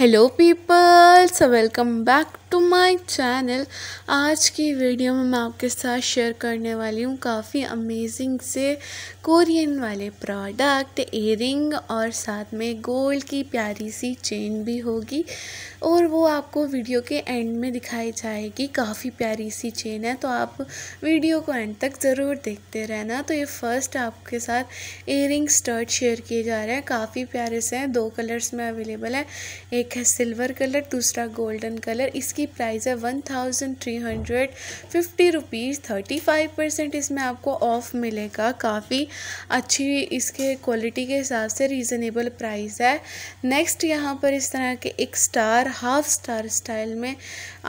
hello peoples welcome back to my channel आज की video में मैं आपके साथ शेयर करने वाली हूँ काफ़ी अमेजिंग से कोरियन वाले प्रोडक्ट एयरिंग और साथ में गोल्ड की प्यारी सी चेन भी होगी और वो आपको वीडियो के एंड में दिखाई जाएगी काफ़ी प्यारी सी चेन है तो आप वीडियो को एंड तक ज़रूर देखते रहना तो ये फ़र्स्ट आपके साथ एयरिंग स्टर्ट शेयर किए जा रहे हैं काफ़ी प्यारे से हैं दो कलर्स में अवेलेबल है एक एक है सिल्वर कलर दूसरा गोल्डन कलर इसकी प्राइस है one thousand three hundred fifty rupees thirty five percent इसमें आपको ऑफ़ मिलेगा काफ़ी अच्छी इसके क्वालिटी के हिसाब से रीज़नेबल प्राइस है नेक्स्ट यहाँ पर इस तरह के एक स्टार हाफ स्टार स्टाइल में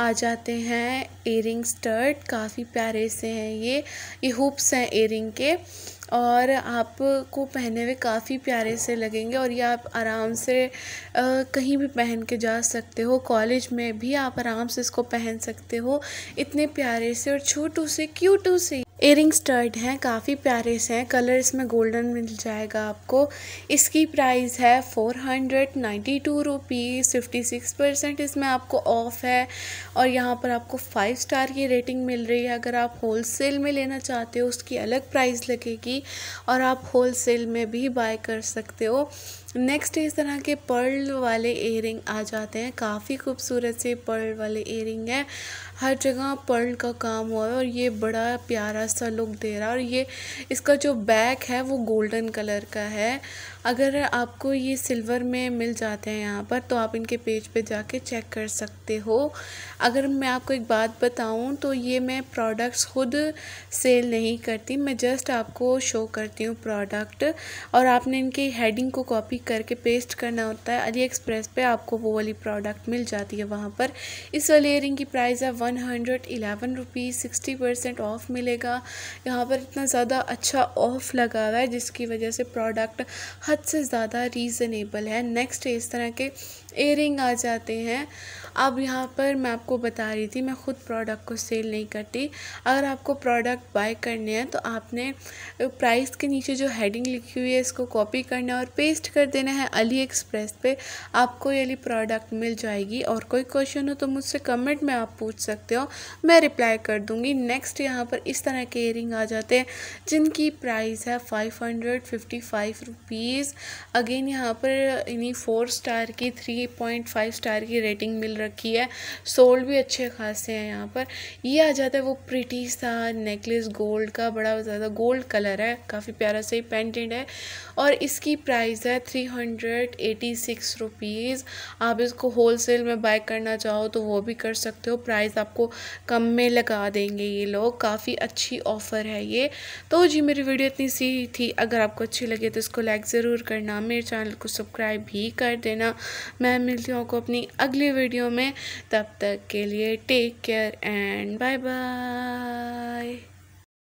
आ जाते हैं एयरिंग स्टर्ट काफ़ी प्यारे से हैं ये ये हुप्स हैं एयरिंग के और आपको पहने हुए काफ़ी प्यारे से लगेंगे और ये आप आराम से कहीं भी पहन के जा सकते हो कॉलेज में भी आप आराम से इसको पहन सकते हो इतने प्यारे से और छोटू से क्यूटू से एयरिंग स्टर्ड हैं काफ़ी प्यारे से हैं कलर इसमें गोल्डन मिल जाएगा आपको इसकी प्राइस है four hundred ninety two rupees fifty six percent इसमें आपको ऑफ़ है और यहाँ पर आपको फाइव स्टार की रेटिंग मिल रही है अगर आप होल सेल में लेना चाहते हो उसकी अलग प्राइस लगेगी और आप होल सेल में भी बाय कर सकते हो नेक्स्ट इस तरह के पर्ल वाले एयरिंग आ जाते हैं काफ़ी खूबसूरत से पर्ल वाले एयरिंग है हर जगह पर्ल का काम हुआ है और ये बड़ा प्यारा सा लुक दे रहा है और ये इसका जो बैक है वो गोल्डन कलर का है अगर आपको ये सिल्वर में मिल जाते हैं यहाँ पर तो आप इनके पेज पे जाके चेक कर सकते हो अगर मैं आपको एक बात बताऊँ तो ये मैं प्रोडक्ट्स खुद सेल नहीं करती मैं जस्ट आपको शो करती हूँ प्रोडक्ट और आपने इनकी हेडिंग को कॉपी ठीक करके पेस्ट करना होता है अली एक्सप्रेस पे आपको वो वाली प्रोडक्ट मिल जाती है वहाँ पर इस वाली एयरिंग की प्राइस है one hundred eleven rupees sixty percent off मिलेगा यहाँ पर इतना ज़्यादा अच्छा ऑफ लगा हुआ है जिसकी वजह से प्रोडक्ट हद से ज़्यादा रीज़नेबल है नेक्स्ट इस तरह के एयरिंग आ जाते हैं अब यहाँ पर मैं आपको बता रही थी मैं ख़ुद प्रोडक्ट को सेल नहीं करती अगर आपको प्रोडक्ट बाय करने हैं तो आपने प्राइस के नीचे जो हेडिंग लिखी हुई है इसको कॉपी करना और पेस्ट कर देना है अली एक्सप्रेस पे आपको ये अली प्रोडक्ट मिल जाएगी और कोई क्वेश्चन हो तो मुझसे कमेंट में आप पूछ सकते हो मैं रिप्लाई कर दूँगी नेक्स्ट यहाँ पर इस तरह के इयरिंग आ जाते हैं जिनकी प्राइस है five hundred fifty five rupees again यहाँ पर इन्हीं फोर स्टार की थ्री पॉइंट फाइव स्टार की रेटिंग मिल रखी है सोल्ड भी अच्छे खासे हैं यहाँ पर ये आ जाता है वो प्रिटी सा नेकलेस गोल्ड का बड़ा ज़्यादा गोल्ड कलर है काफ़ी प्यारा से पेंटेड है और इसकी प्राइस है three three hundred eighty six rupees आप इसको होल सेल में बाय करना चाहो तो वो भी कर सकते हो प्राइस आपको कम में लगा देंगे ये लोग काफ़ी अच्छी ऑफ़र है ये तो जी मेरी वीडियो इतनी सी थी अगर आपको अच्छी लगे तो इसको लाइक ज़रूर करना मेरे चैनल को सब्सक्राइब भी कर देना मैं मिलती हूँ आपको अपनी अगली वीडियो में तब तक के लिए take care and bye bye